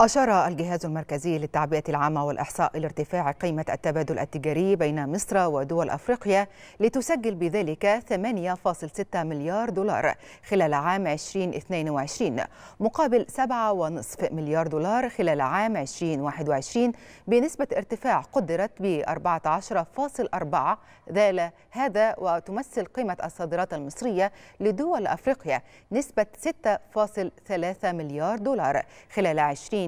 أشار الجهاز المركزي للتعبئة العامة والإحصاء إلى ارتفاع قيمة التبادل التجاري بين مصر ودول أفريقيا لتسجل بذلك 8.6 مليار دولار خلال عام 2022 مقابل 7.5 مليار دولار خلال عام 2021 بنسبة ارتفاع قدرت ب 14.4 هذا وتمثل قيمة الصادرات المصرية لدول أفريقيا نسبة 6.3 مليار دولار خلال 20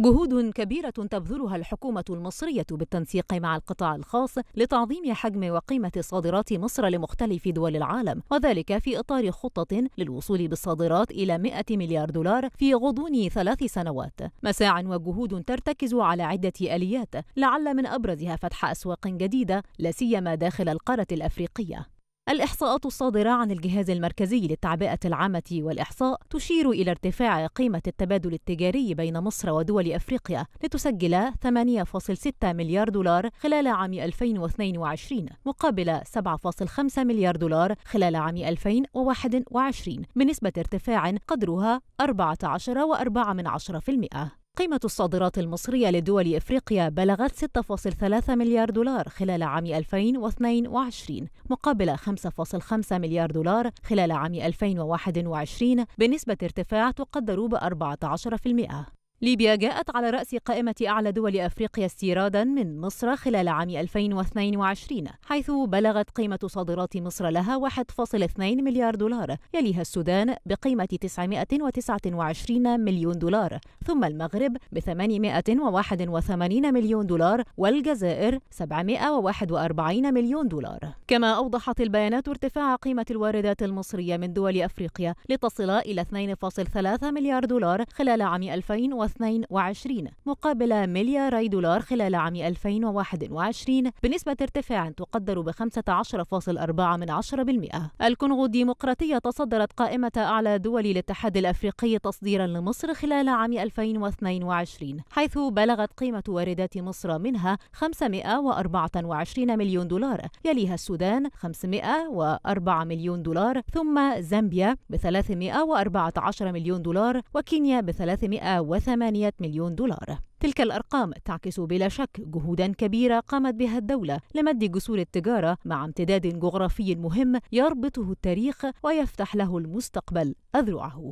جهود كبيرة تبذلها الحكومة المصرية بالتنسيق مع القطاع الخاص لتعظيم حجم وقيمة صادرات مصر لمختلف دول العالم وذلك في إطار خطة للوصول بالصادرات إلى 100 مليار دولار في غضون ثلاث سنوات مساع وجهود ترتكز على عدة آليات لعل من أبرزها فتح أسواق جديدة لا سيما داخل القارة الأفريقية الإحصاءات الصادرة عن الجهاز المركزي للتعبئة العامة والإحصاء تشير إلى ارتفاع قيمة التبادل التجاري بين مصر ودول أفريقيا لتسجل 8.6 مليار دولار خلال عام 2022 مقابل 7.5 مليار دولار خلال عام 2021 بنسبة ارتفاع قدرها 14.4% قيمة الصادرات المصرية لدول إفريقيا بلغت 6.3 مليار دولار خلال عام 2022 مقابل 5.5 مليار دولار خلال عام 2021 بنسبة ارتفاع تقدر ب 14%. ليبيا جاءت على رأس قائمة أعلى دول أفريقيا استيرادا من مصر خلال عام 2022 حيث بلغت قيمة صادرات مصر لها 1.2 مليار دولار يليها السودان بقيمة 929 مليون دولار ثم المغرب ب 881 مليون دولار والجزائر 741 مليون دولار كما أوضحت البيانات ارتفاع قيمة الواردات المصرية من دول أفريقيا لتصل إلى 2.3 مليار دولار خلال عام 2022 2022 مقابل ملياري دولار خلال عام 2021 بنسبة ارتفاع تقدر ب 15.4% الكونغو الديمقراطية تصدرت قائمة أعلى دول الاتحاد الأفريقي تصديرا لمصر خلال عام 2022 حيث بلغت قيمة واردات مصر منها 524 مليون دولار يليها السودان 504 مليون دولار ثم زامبيا ب 314 مليون دولار وكينيا ب 308 8 مليون دولار تلك الأرقام تعكس بلا شك جهودا كبيرة قامت بها الدولة لمد جسور التجارة مع امتداد جغرافي مهم يربطه التاريخ ويفتح له المستقبل أذرعه